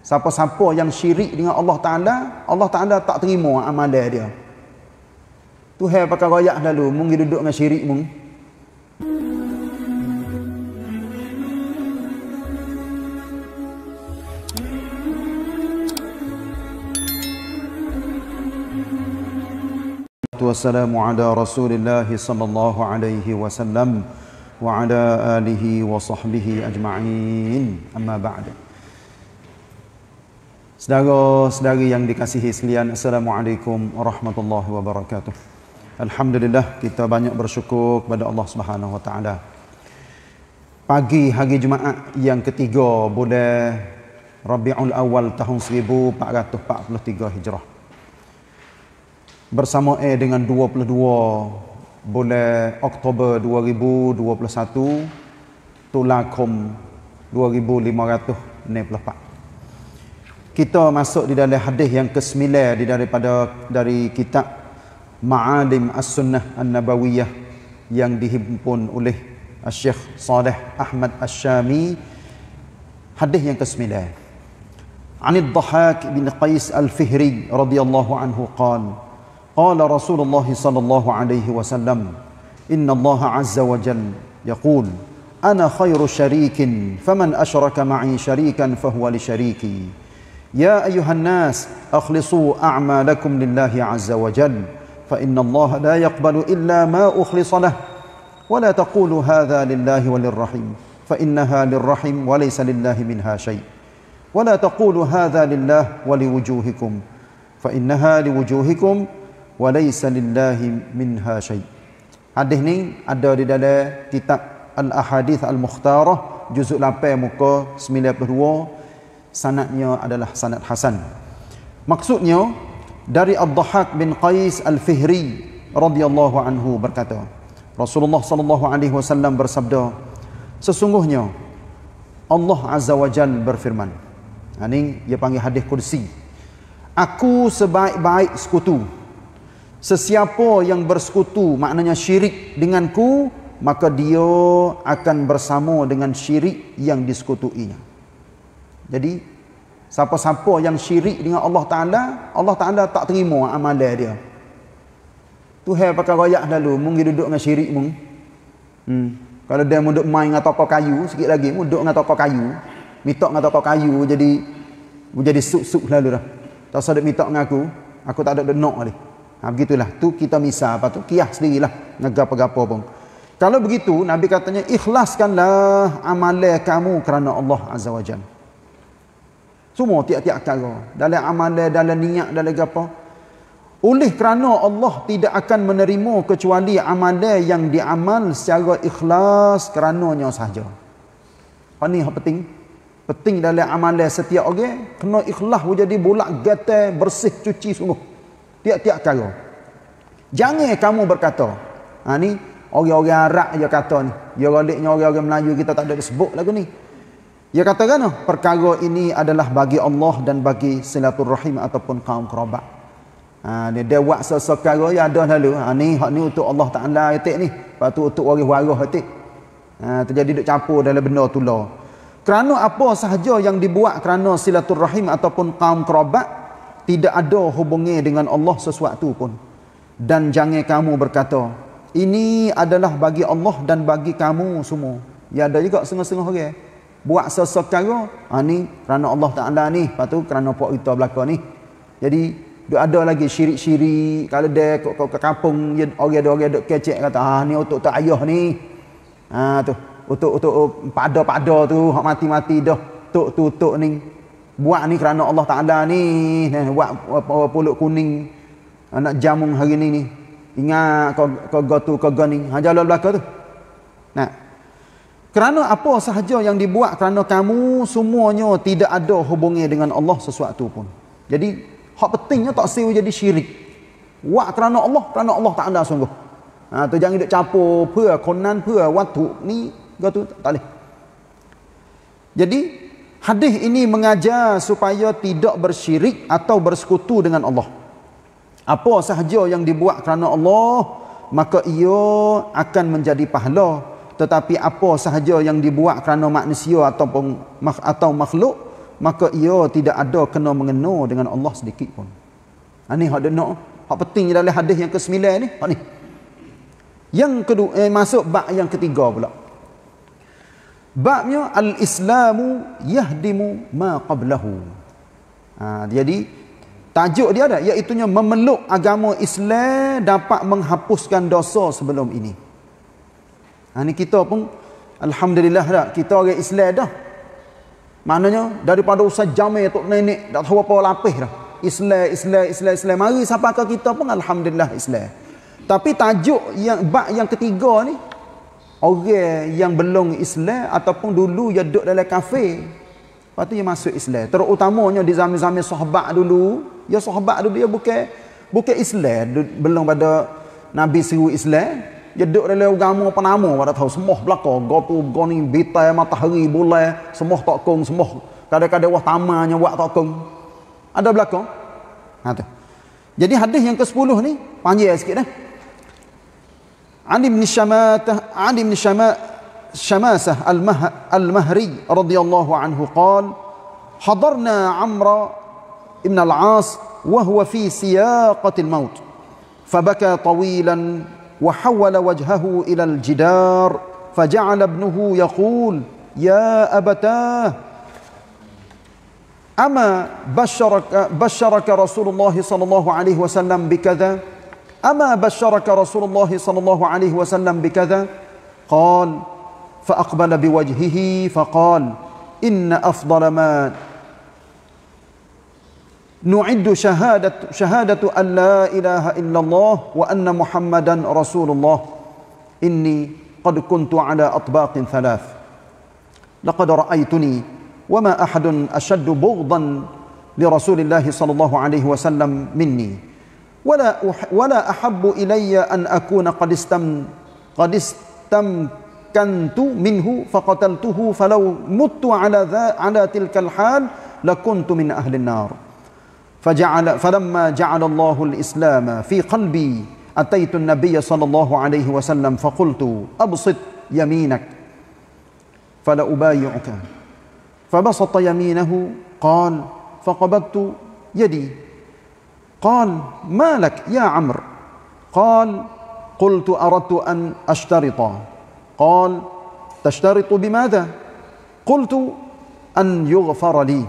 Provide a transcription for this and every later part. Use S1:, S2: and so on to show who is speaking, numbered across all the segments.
S1: Siapa-siapa yang syirik dengan Allah Ta'ala, Allah Ta'ala tak terima amalan dia. Tu hai pakai royak lalu, mungkin duduk dengan syirik mung. Wassalamu ala Rasulillah sallallahu alaihi wasallam wa ala alihi wa sahbihi ajma'in amma ba'du Sedara-sedari yang dikasihi sekalian, Assalamualaikum warahmatullahi wabarakatuh. Alhamdulillah kita banyak bersyukur kepada Allah Subhanahu wa taala. Pagi hari Jumaat yang ketiga bulan Rabiul Awal tahun 1443 Hijrah. Bersama eh dengan 22 bulan Oktober 2021 Tulakum 2594 kita masuk di dalam hadis yang ke-9 di daripada dari kitab Ma'alim As-Sunnah An-Nabawiyah yang dihimpun oleh Syekh Saleh Ahmad Asy-Syami hadis yang ke-9 عن الضحاك بن قيس الفهري رضي الله عنه قال قال رسول الله صلى الله عليه وسلم إن الله عز وجل يقول أنا خير شريك فمن أشرك معي شريكا فهو لشريكي يا أيها الناس أخلصوا أعمالكم لله عز وجل فإن الله لا يقبل إلا ما أخلص له ولا تقولوا هذا لله وللرحيم فإنها للرحيم وليس لله منها شيء ولا تقولوا هذا لله ولوجوهكم فإنها لوجوهكم وليس لله منها شيء Hadis ni ada di dalam kitab Al-Ahadith Al-Mukhtarah Juzul 8 muka 92 sanadnya adalah sanad hasan maksudnya dari Abdahak bin Qais Al-Fihri radhiyallahu anhu berkata Rasulullah sallallahu alaihi wasallam bersabda sesungguhnya Allah azza wajal berfirman ini ha, dia panggil hadis kursi aku sebaik-baik sekutu sesiapa yang bersekutu maknanya syirik denganku maka dia akan bersama dengan syirik yang disekutuinya jadi siapa-siapa yang syirik dengan Allah Taala, Allah Taala tak terima amalan dia. Tuhan pakai royak lalu mung duduk dengan syirik mung. Hmm. Kalau dia mau main dengan tokoh kayu, sikit lagi mau duduk dengan tokoh kayu, mitok dengan tokoh kayu jadi jadi suk-suk lalu dah. Tak sadap mitok dengan aku, aku tak ada denok ni. Ha begitulah. Tu kita misal apa tu? Kiah sendirilah. Negapa-gapa pun. Kalau begitu, Nabi katanya ikhlaskanlah amalan kamu kerana Allah Azza wa Jalla. Semua tiap-tiap cara. Dalam amalan, dalam niat, dalam apa. Oleh kerana Allah tidak akan menerima kecuali amalan yang diamal secara ikhlas kerananya sahaja. Apa ni yang penting? Penting dalam amalan setiap orang, kena ikhlas jadi bolak gata, bersih, cuci sungguh. Tiap-tiap cara. Jangan kamu berkata, ha ni, orang-orang Arab je kata ni. Ya galiknya orang-orang Melayu kita tak ada sebut lagu ni. Ia katakan oh, perkara ini adalah bagi Allah dan bagi silaturrahim ataupun kaum kerabat. Ha, dia, dia buat sesekara yang ada lalu. Ha, ni, hak ni untuk Allah Ta'ala etik ni. Lepas tu untuk waris-waris etik. Ha, terjadi duk campur dalam benda tu lah. Kerana apa sahaja yang dibuat kerana silaturrahim ataupun kaum kerabat tidak ada hubungi dengan Allah sesuatu pun. Dan jangan kamu berkata, ini adalah bagi Allah dan bagi kamu semua. Ya ada juga setengah-setengah orang. Okay? buat sesetara ha, ni kerana Allah Ta'ala ni lepas tu kerana puak kita belakang ni jadi dia ada lagi syirik-syirik kalau dia ke, ke, ke kampung dia, orang ada orang ada kecek kata ha, ni untuk tak ayah ni ha, tu untuk untuk oh, pada-pada tu hak mati-mati dah tok tutuk ni buat ni kerana Allah Ta'ala ni nah, buat puluk kuning anak jamung hari ni ni ingat kau kau gotu kau go ni ha jalan belakang tu nak kerana apa sahaja yang dibuat kerana kamu semuanya tidak ada hubungi dengan Allah sesuatu pun. Jadi, hak pentingnya tak sewa jadi syirik. Buat kerana Allah, kerana Allah tak ada sungguh. Ha, tu jangan duduk campur, pua konan, pua watu, ni, gitu, tak boleh. Jadi, hadis ini mengajar supaya tidak bersyirik atau bersekutu dengan Allah. Apa sahaja yang dibuat kerana Allah, maka ia akan menjadi pahala tetapi apa sahaja yang dibuat kerana manusia ataupun atau makhluk maka ia tidak ada kena mengena dengan Allah sedikit pun. Ha ni hak denok, hak pentingnya dalam hadis yang ke-9 ni, hak ni. Yang kedua eh, masuk bab yang ketiga pula. Babnya al-Islamu yahdimu ma qablahu. Ha, jadi tajuk dia ada iaitu memeluk agama Islam dapat menghapuskan dosa sebelum ini. Ha, ni kita pun Alhamdulillah dah Kita orang Islam dah Maknanya Daripada usah jamai Tok Nenek Tak tahu apa lapih dah Islam, Islam, Islam, Islam Mari siapa ke kita pun Alhamdulillah Islam Tapi tajuk yang bab yang ketiga ni Orang yang belum Islam Ataupun dulu yang duduk dalam kafe Lepas tu dia masuk Islam Terutamanya di zaman-zaman sahabat dulu Ya sahabat dulu dia bukan Bukan Islam Belum pada Nabi suruh Islam dia duduk dalam agama penama pada tahu semua belaka gotu goni Bita, matahari bulan semua tak kong semua kadang-kadang wah tamanya buat tak kong ada belaka ha tu jadi hadis yang ke-10 ni panjang sikit dah Ali bin Syamat Ali bin Syamat Syamasah al-Mahri radhiyallahu anhu qal hadarna Amra ibn al-As wa huwa fi siyaqatil maut fabaka tawilan وحول وجهه إلى الجدار فجعل ابنه يقول يا أبتاه أما بشرك, بشرك رسول الله صلى الله عليه وسلم بكذا أما بشرك رسول الله صلى الله عليه وسلم بكذا قال فأقبل بوجهه فقال إن أفضل ما نعد شهادة شهادة أن لا إله إلا الله وأن محمدا رسول الله إني قد كنت على أطباق ثلاث لقد رأيتني وما أحد أشد بغضا لرسول الله صلى الله عليه وسلم مني ولا ولا أحب إلي أن أكون قد استم قد استمكنت منه فقتلته فلو مت على ذا على تلك الحال لكنت من أهل النار فجعل فلما جعل الله الإسلام في قلبي أتيت النبي صلى الله عليه وسلم فقلت أبسط يمينك فلأبايعك فبسط يمينه قال فقبضت يدي قال ما لك يا عمرو قال قلت أردت أن أشترط قال تشترط بماذا قلت أن يغفر لي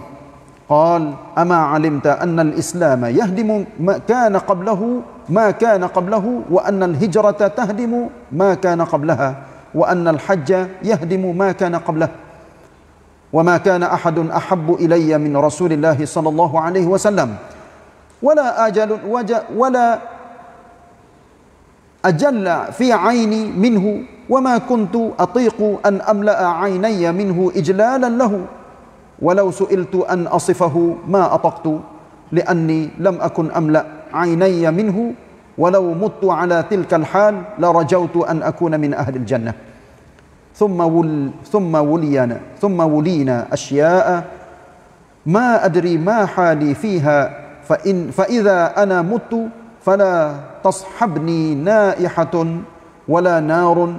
S1: قال أما علمت أن الإسلام يهدم ما كان قبله ما كان قبله وأن الهجرة تهدم ما كان قبلها وأن الحج يهدم ما كان قبله وما كان أحد أحب إلي من رسول الله صلى الله عليه وسلم ولا أجل ولا أجل في عيني منه وما كنت أطيق أن أملأ عيني منه إجلالا له ولو سئلت أن أصفه ما أطقت لأني لم أكن أملأ عيني منه ولو مت على تلك الحال لرجوت أن أكون من أهل الجنة ثم ول ثم ولينا ثم ولينا أشياء ما أدري ما حالي فيها فإن فإذا أنا مت فلا تصحبني نائحة ولا نار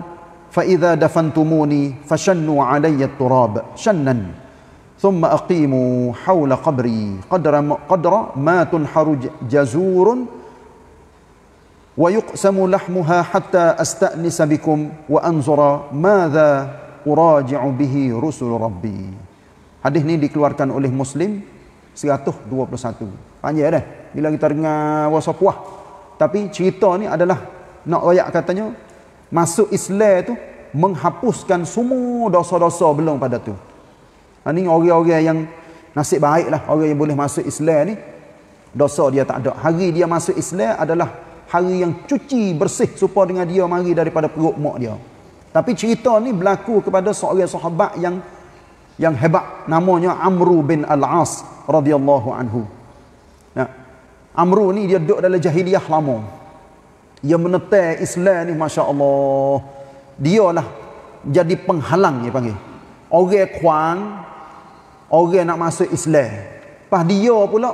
S1: فإذا دفنتموني فشنوا علي التراب شنًا ثم أقيموا حول قبري قدر قدر ما تنحر جزور ويقسم لحمها حتى أستأنس بكم وأنظر ماذا أراجع به رسل ربي Hadis ini dikeluarkan oleh Muslim 121. Panjang dah. Bila kita dengar wasa puah. Tapi cerita ni adalah nak royak katanya masuk Islam tu menghapuskan semua dosa-dosa belum pada tu. Ini ha, orang-orang yang nasib baik lah. Orang yang boleh masuk Islam ni. Dosa dia tak ada. Hari dia masuk Islam adalah hari yang cuci, bersih. Supaya dengan dia mari daripada perut mak dia. Tapi cerita ni berlaku kepada seorang sahabat yang yang hebat. Namanya Amru bin Al-As radhiyallahu anhu. Nah, ya. Amru ni dia duduk dalam jahiliyah lama. Dia menetai Islam ni Masya Allah. Dialah jadi penghalang dia panggil. Orang kuang orang nak masuk Islam. Pas dia pula,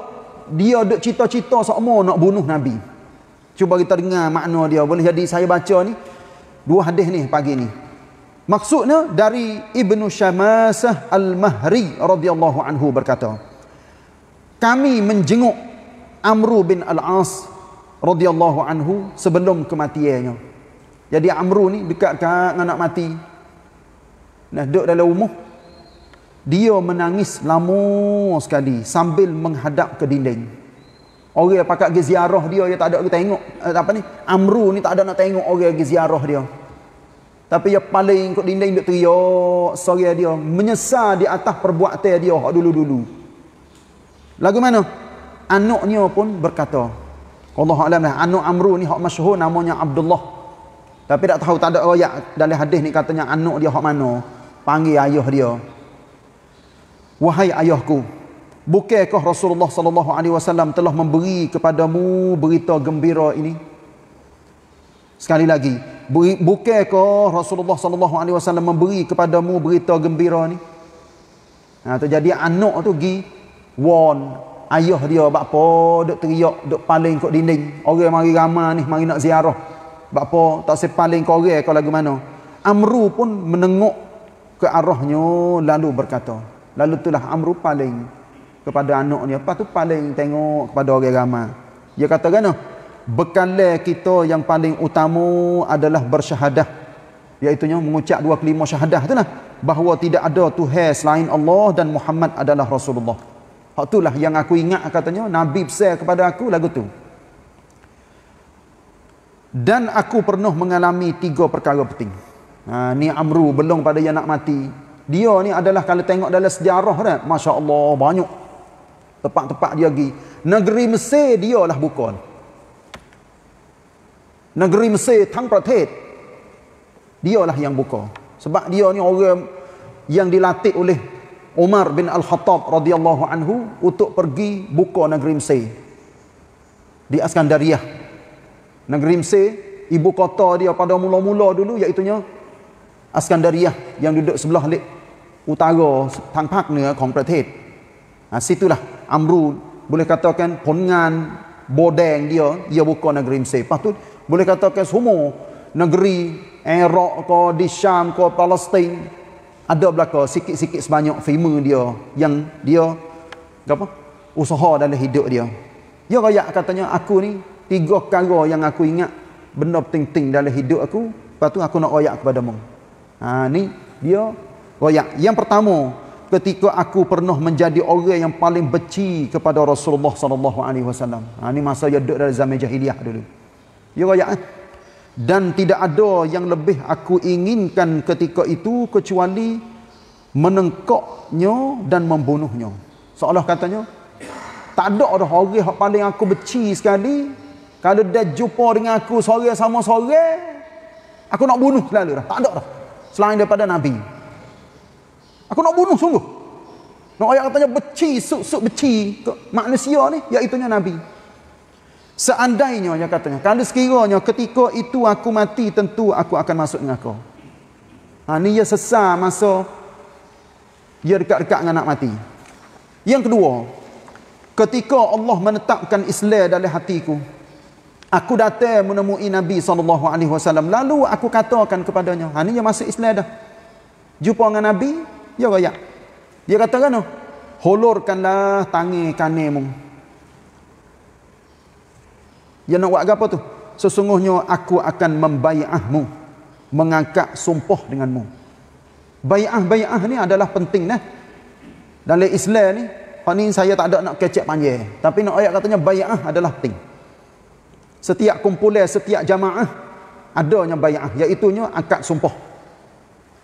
S1: dia dok cita-cita sama nak bunuh Nabi. Cuba kita dengar makna dia. Boleh jadi saya baca ni, dua hadis ni pagi ni. Maksudnya dari Ibnu Syamasah Al-Mahri radhiyallahu anhu berkata, kami menjenguk Amru bin Al-As radhiyallahu anhu sebelum kematiannya. Jadi Amru ni dekat kat nak mati. Nah duduk dalam rumah dia menangis lama sekali sambil menghadap ke dinding. Orang pakat pergi ziarah dia, dia tak ada pergi tengok. Eh, apa ni? Amru ni tak ada nak tengok orang pergi ziarah dia. Tapi dia paling ke dinding dia teriak sorry dia. Menyesal di atas perbuatan dia dulu-dulu. Lagu mana? Anaknya pun berkata. Allah Alam lah. Anak Amru ni hak masyuhur namanya Abdullah. Tapi tak tahu tak ada ayat dalam hadis ni katanya anak dia hak mana. Panggil ayah dia wahai ayahku bukankah Rasulullah sallallahu alaihi wasallam telah memberi kepadamu berita gembira ini sekali lagi bukankah Rasulullah sallallahu alaihi wasallam memberi kepadamu berita gembira ini. ha tu jadi anak tu gi warn ayah dia bapa dok teriak dok paling kok dinding orang mari ramai ni mari nak ziarah bapa tak sepaling korek kau lagu mana amru pun menengok ke arahnya lalu berkata Lalu itulah Amru paling kepada anaknya. Lepas tu paling tengok kepada orang ramai. Dia kata kan, bekal kita yang paling utama adalah bersyahadah. Iaitunya mengucap dua kelima syahadah tu lah. Bahawa tidak ada Tuhan selain Allah dan Muhammad adalah Rasulullah. Hak itulah yang aku ingat katanya Nabi besar kepada aku lagu tu. Dan aku pernah mengalami tiga perkara penting. Ha, ni Amru belum pada yang nak mati dia ni adalah kalau tengok dalam sejarah kan Masya Allah banyak tempat-tempat dia pergi negeri Mesir dia lah bukan negeri Mesir tang pratet dia lah yang buka sebab dia ni orang yang dilatih oleh Umar bin Al-Khattab radhiyallahu anhu untuk pergi buka negeri Mesir di Askandariah negeri Mesir ibu kota dia pada mula-mula dulu iaitu Askandariah yang duduk sebelah utara tang pak nea kong pratet ha, situlah amru boleh katakan pongan bodeng dia dia bukan negeri Mesir patut boleh katakan semua negeri Iraq ko di Syam ko Palestin ada belaka sikit-sikit sebanyak famer dia yang dia apa usaha dalam hidup dia dia raya katanya aku ni tiga perkara yang aku ingat benda penting-penting dalam hidup aku lepas tu aku nak raya kepada mu ha, ni dia royak. Yang pertama, ketika aku pernah menjadi orang yang paling beci kepada Rasulullah sallallahu alaihi wasallam. ini ha, masa dia duduk dari zaman jahiliah dulu. Ya royak. Eh? Dan tidak ada yang lebih aku inginkan ketika itu kecuali menengkoknya dan membunuhnya. Seolah katanya, tak ada orang orang yang paling aku beci sekali. Kalau dia jumpa dengan aku sore sama sore, aku nak bunuh selalu dah. Tak ada dah. Selain daripada Nabi. Aku nak bunuh sungguh. Nak ayat katanya beci, suk-suk beci. Manusia ni, iaitu ya Nabi. Seandainya, yang katanya. Kalau sekiranya ketika itu aku mati, tentu aku akan masuk dengan kau. Ha, ni ia sesar masa ia dekat-dekat dengan nak mati. Yang kedua, ketika Allah menetapkan Islam dalam hatiku, aku datang menemui Nabi SAW, lalu aku katakan kepadanya, ha, ni ia masuk Islam dah. Jumpa dengan Nabi, Ya bayak. Dia kata kan no? Holorkanlah tangi kanemu. Dia nak buat apa tu? Sesungguhnya aku akan membayahmu. Mengangkat sumpah denganmu. Bayah-bayah ni adalah penting dah. Dalam Islam ni, ni saya tak ada nak kecek panjang. Tapi nak ayat katanya bayah adalah penting. Setiap kumpulan, setiap jamaah adanya bayah. Iaitunya angkat sumpah.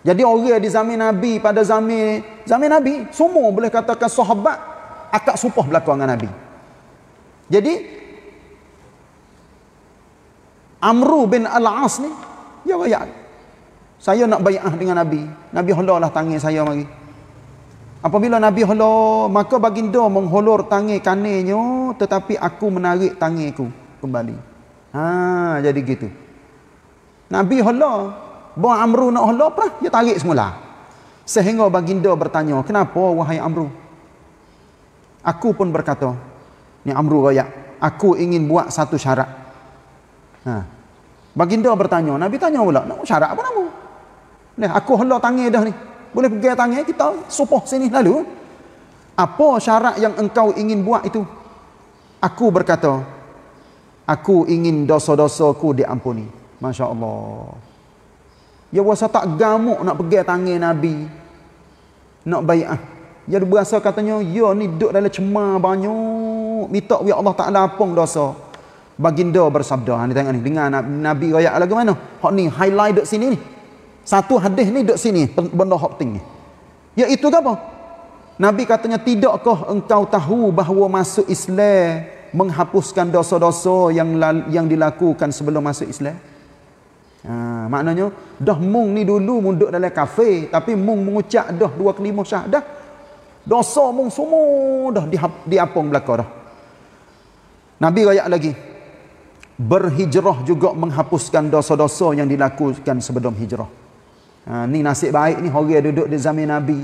S1: Jadi orang di zaman Nabi pada zaman zaman Nabi semua boleh katakan sahabat akak supah berlaku dengan Nabi. Jadi Amru bin Al-As ni ya wayak. Saya nak bai'ah dengan Nabi. Nabi hololah tangan saya mari. Apabila Nabi hola, maka baginda mengholor tangan kanannya tetapi aku menarik tanganku kembali. Ha, jadi gitu. Nabi hola, Bawa Amru nak hulup lah. Dia tarik semula. Sehingga baginda bertanya, kenapa wahai Amru? Aku pun berkata, ni Amru raya, aku ingin buat satu syarat. Ha. Baginda bertanya, Nabi tanya pula, nak syarat apa nama? Nah, aku hulup tangan dah ni. Boleh pergi tangan, kita supoh sini lalu. Apa syarat yang engkau ingin buat itu? Aku berkata, aku ingin dosa-dosaku diampuni. Masya Allah. Dia ya, rasa tak gamuk nak pergi tangan Nabi. Nak bayar. Ah. Dia berasa katanya, ya ni duduk dalam cemar banyak. Minta ya Allah Ta'ala apa dosa. Baginda bersabda. Ah, ni tengok ni. Dengar Nabi, Nabi raya lagi mana? Hak ni highlight duduk sini ni. Satu hadis ni duduk sini. Benda hak tinggi. Ya itu apa? Nabi katanya, tidakkah engkau tahu bahawa masuk Islam menghapuskan dosa-dosa yang yang dilakukan sebelum masuk Islam? Ha, maknanya dah mung ni dulu munduk dalam kafe tapi mung mengucap dah dua kelima dah Dosa mung semua dah di di apung belaka dah. Nabi royak lagi. Berhijrah juga menghapuskan dosa-dosa yang dilakukan sebelum hijrah. Ha, ni nasib baik ni orang duduk di zaman Nabi.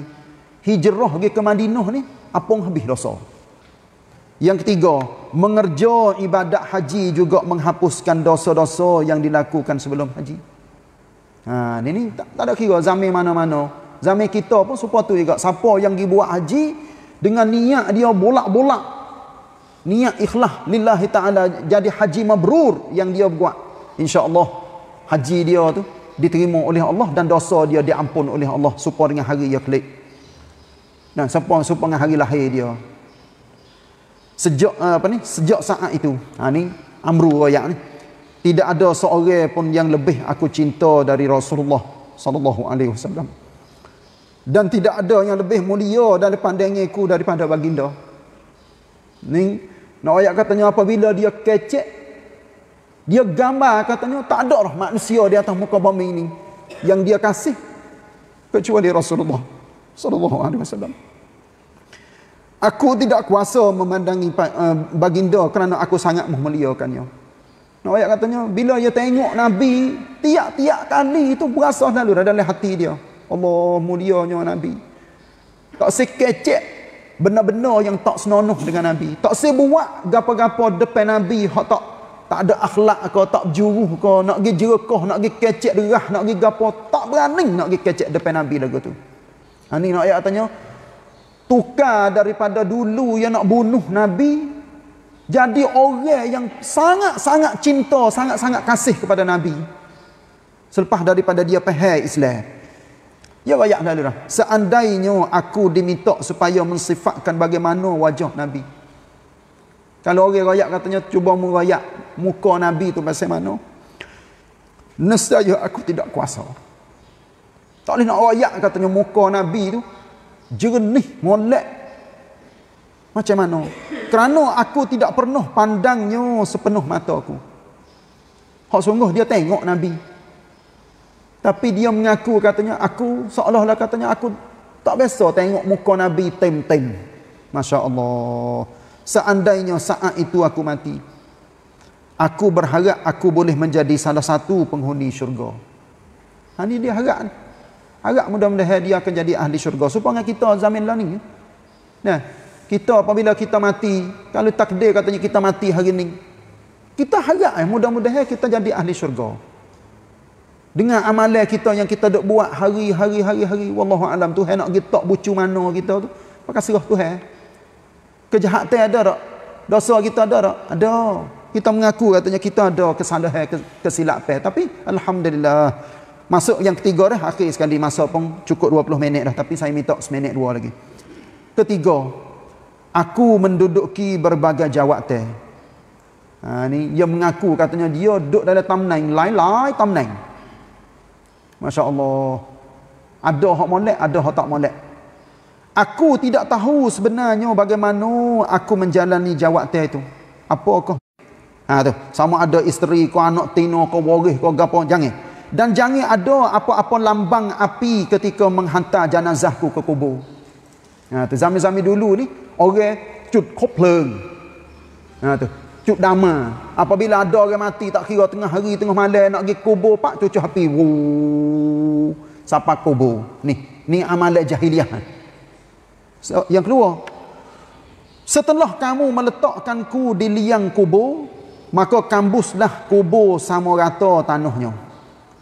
S1: Hijrah pergi ke Madinah ni apung habis dosa. Yang ketiga, mengerja ibadat haji juga menghapuskan dosa-dosa yang dilakukan sebelum haji. Ha, ini, ini tak, tak ada kira zamir mana-mana. Zamir kita pun supaya tu juga. Siapa yang pergi buat haji dengan niat dia bolak-bolak. Niat ikhlas lillahi ta'ala jadi haji mabrur yang dia buat. insya Allah haji dia tu diterima oleh Allah dan dosa dia diampun oleh Allah. supaya dengan hari yang klik. Dan supaya support dengan hari lahir dia sejak eh, apa ni sejak saat itu ha ni amru royak ni tidak ada seorang pun yang lebih aku cinta dari Rasulullah sallallahu alaihi wasallam dan tidak ada yang lebih mulia dan pandangiku daripada baginda ni nak royak katanya apabila dia kecek dia gambar katanya tak ada lah manusia di atas muka bumi ini yang dia kasih kecuali Rasulullah sallallahu alaihi wasallam Aku tidak kuasa memandangi eh, baginda kerana aku sangat memuliakannya. Nak ayat katanya, bila dia tengok Nabi, tiap-tiap kali itu berasa nalur dalam hati dia. Allah mulianya Nabi. Tak sekecek benar-benar yang tak senonoh dengan Nabi. Tak sebuat gapa gapo depan Nabi. Hak tak, tak ada akhlak kau, tak juruh kau. Nak pergi jerukoh, nak pergi kecek derah, nak pergi gapa. Tak berani nak pergi kecek depan Nabi lagu tu. Ini ha, nak ayat katanya, tukar daripada dulu yang nak bunuh Nabi jadi orang yang sangat-sangat cinta, sangat-sangat kasih kepada Nabi selepas daripada dia pahal Islam Ya rakyat dalilah Seandainya aku diminta supaya mensifatkan bagaimana wajah Nabi Kalau orang rakyat katanya cuba merayak muka Nabi tu macam mana Nesaya aku tidak kuasa Tak boleh nak rakyat katanya muka Nabi tu jernih molek macam mana kerana aku tidak pernah pandangnya sepenuh mata aku hak sungguh dia tengok nabi tapi dia mengaku katanya aku seolah-olah katanya aku tak biasa tengok muka nabi tem-tem masya-Allah seandainya saat itu aku mati aku berharap aku boleh menjadi salah satu penghuni syurga ini ha, dia harap Harap mudah-mudahan dia akan jadi ahli syurga. Supaya kita zamin lah ni. Ya. Nah, kita apabila kita mati, kalau takdir katanya kita mati hari ni, kita harap eh, mudah-mudahan kita jadi ahli syurga. Dengan amalan kita yang kita dok buat hari-hari hari-hari wallahu alam Tuhan nak kita tak bucu mana kita tu pakai serah Tuhan. Kejahatan ada tak? Dosa kita ada tak? Ada. Kita mengaku katanya kita ada kesalahan kesilapan tapi alhamdulillah Masuk yang ketiga dah akhir sekali masa pun cukup 20 minit dah tapi saya minta seminit dua lagi. Ketiga, aku menduduki berbagai jawatan. Ha ni dia mengaku katanya dia duduk dalam tamnain lain-lain tamnain. Masya-Allah. Ada hak molek, ada hak tak molek. Aku tidak tahu sebenarnya bagaimana aku menjalani jawatan itu. Apakah? Ha tu, sama ada isteri ke anak tino ke waris ke gapo jangan dan jangan ada apa-apa lambang api ketika menghantar jenazahku ke kubur. Ha tu zaman-zaman dulu ni orang cut kopleng. Ha tu cut dama. Apabila ada orang mati tak kira tengah hari tengah malam nak pergi kubur pak cucu api wu sapa kubur ni ni amalan jahiliah. So, yang keluar setelah kamu meletakkan ku di liang kubur maka kambuslah kubur sama rata tanahnya.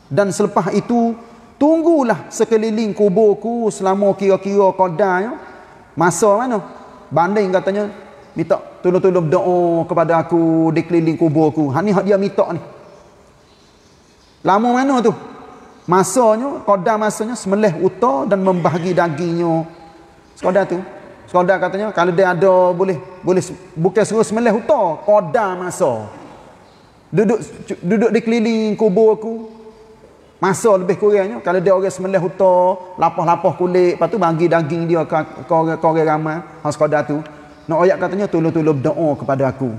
S1: Dan selepas itu, tunggulah sekeliling kuburku selama kira-kira kodai. Ya. Masa mana? Banding katanya, minta tolong-tolong doa kepada aku dikeliling kuburku. Ini ha, dia minta ni. Lama mana tu? Masanya, kodai masanya semelih utah dan membahagi dagingnya. Sekodai tu. Sekodai katanya, kalau dia ada boleh, boleh bukan suruh semelih utah, kodai masa. Duduk duduk dikeliling kuburku, Masa lebih kurangnya kalau dia orang semelih huta, lapah-lapah kulit, lepas tu bagi daging dia ke orang-orang ramai, hang sekadar tu. Nak ayat katanya tolong-tolong berdoa kepada aku.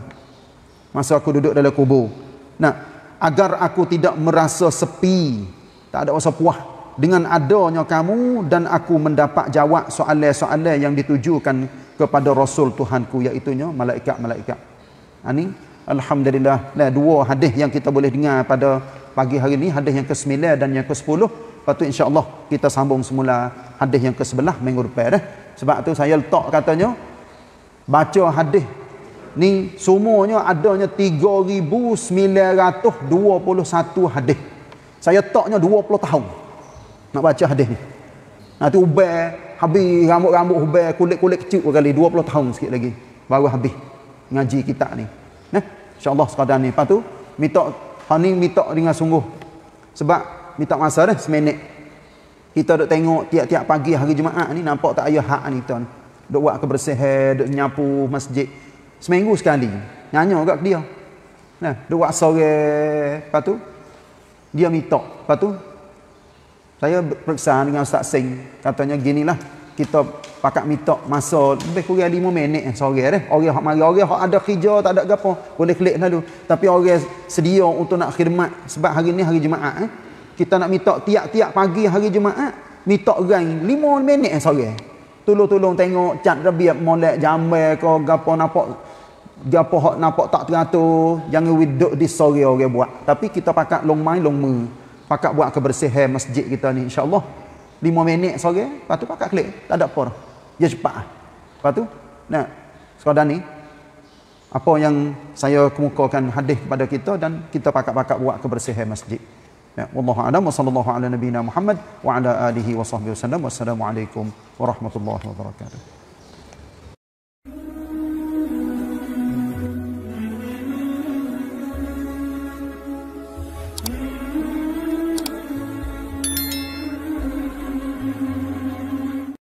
S1: Masa aku duduk dalam kubur. Nah, agar aku tidak merasa sepi, tak ada rasa puas dengan adanya kamu dan aku mendapat jawab soalan-soalan yang ditujukan kepada Rasul Tuhanku iaitu nya malaikat-malaikat. Ani, alhamdulillah, lah, dua hadis yang kita boleh dengar pada pagi hari ini hadis yang ke-9 dan yang ke-10 lepas tu insyaallah kita sambung semula hadis yang ke-11 minggu depan dah eh. sebab tu saya letak katanya baca hadis ni semuanya adanya 3921 hadis saya letaknya 20 tahun nak baca hadis ni nanti ubah habis rambut-rambut ubah kulit-kulit kecil sekali 20 tahun sikit lagi baru habis ngaji kita ni nah eh, Allah sekadar ni lepas minta Hang ni minta dengan sungguh. Sebab minta masa dah seminit. Kita duk tengok tiap-tiap pagi hari Jumaat ni nampak tak ayah hak ni tuan. Duk buat kebersihan, duk nyapu masjid. Seminggu sekali. Nyanyo juga dia. Nah, duk buat sore. Lepas tu, dia minta. Lepas tu, saya periksa dengan Ustaz Singh. Katanya ginilah kita pakak mitok masa lebih kurang lima minit yang eh, sore deh. Orang hak mari, orang hak ada kerja, tak ada gapo, boleh klik lalu. Tapi orang sedia untuk nak khidmat sebab hari ni hari Jumaat eh. Kita nak mitok tiap-tiap pagi hari Jumaat, eh. mitok orang lima minit yang eh, sore. Tolong-tolong tengok cat rabiat molek jambe ke gapo nampak gapo hak nampak tak teratur, jangan widuk di sore orang buat. Tapi kita pakak long mai long mu, Pakak buat kebersihan masjid kita ni insya-Allah. Lima minit sore, lepas tu pakat klik, tak ada apa. Dia cepat. Lah. Lepas tu, nak sekadar ni apa yang saya kemukakan hadis kepada kita dan kita pakat-pakat buat kebersihan masjid. Ya, wallahu a'lam wa sallallahu ala nabiyyina Muhammad wa ala alihi wa sahbihi wasallam. Wassalamualaikum warahmatullahi wabarakatuh.